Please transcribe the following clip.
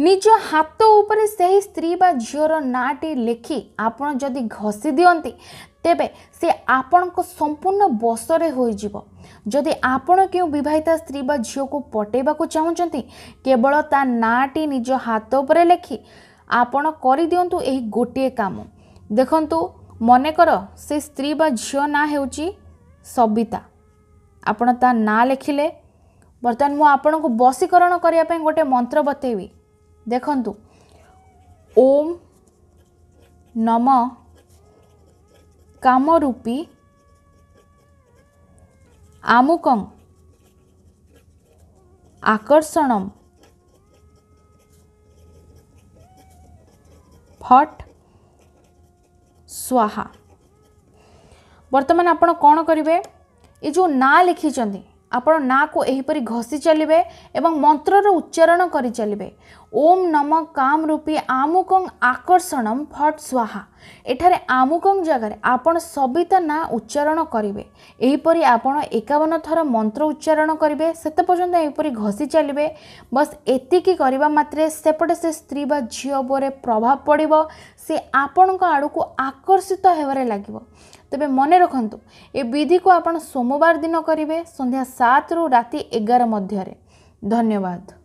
ନିଜ ହାତ ଉପରେ ସେହି ସ୍ତ୍ରୀ ବା ଝିଅର ନାଁଟି ଲେଖି ଆପଣ ଯଦି ଘଷି ଦିଅନ୍ତି ତେବେ ସେ ଆପଣଙ୍କ ସମ୍ପୂର୍ଣ୍ଣ ବସରେ ହୋଇଯିବ ଯଦି ଆପଣ କେଉଁ ବିବାହିତା ସ୍ତ୍ରୀ ବା ଝିଅକୁ ପଟେଇବାକୁ ଚାହୁଁଛନ୍ତି କେବଳ ତା ନାଁଟି ନିଜ ହାତ ଉପରେ ଲେଖି ଆପଣ କରିଦିଅନ୍ତୁ ଏହି ଗୋଟିଏ କାମ ଦେଖନ୍ତୁ ମନେକର ସେ ସ୍ତ୍ରୀ ବା ଝିଅ ନାଁ ହେଉଛି ସବିତା ଆପଣ ତା ନାଁ ଲେଖିଲେ ବର୍ତ୍ତମାନ ମୁଁ ଆପଣଙ୍କୁ ବଶୀକରଣ କରିବା ପାଇଁ ଗୋଟିଏ ମନ୍ତ୍ର ବତେଇବି ଦେଖନ୍ତୁ ଓମ୍ ନମ କାମରୂପୀ আমুকং আকর্ষণম ফট স্বাহা বর্তমান আপনার কোণ করবে এ যে না লিখিছেন ଆପଣ ନାଁକୁ ଏହିପରି ଘଷି ଚାଲିବେ ଏବଂ ମନ୍ତ୍ରର ଉଚ୍ଚାରଣ କରି ଚାଲିବେ ଓମ୍ ନମ କାମ ରୂପୀ ଆମୁକଂ ଆକର୍ଷଣମ୍ ଫଟ୍ ସ୍ୱାହା ଏଠାରେ ଆମୁକଂ ଜାଗାରେ ଆପଣ ସବିତା ନାଁ ଉଚ୍ଚାରଣ କରିବେ ଏହିପରି ଆପଣ ଏକାବନ ଥର ମନ୍ତ୍ର ଉଚ୍ଚାରଣ କରିବେ ସେତେ ପର୍ଯ୍ୟନ୍ତ ଏହିପରି ଘଷି ଚାଲିବେ ବସ୍ ଏତିକି କରିବା ମାତ୍ରେ ସେପଟେ ସେ ସ୍ତ୍ରୀ ବା ଝିଅ ଉପରେ ପ୍ରଭାବ ପଡ଼ିବ ସେ ଆପଣଙ୍କ ଆଡ଼କୁ ଆକର୍ଷିତ ହେବାରେ ଲାଗିବ ତେବେ ମନେ ରଖନ୍ତୁ ଏ ବିଧିକୁ ଆପଣ ସୋମବାର ଦିନ କରିବେ ସନ୍ଧ୍ୟା ସାତରୁ ରାତି ଏଗାର ମଧ୍ୟରେ ଧନ୍ୟବାଦ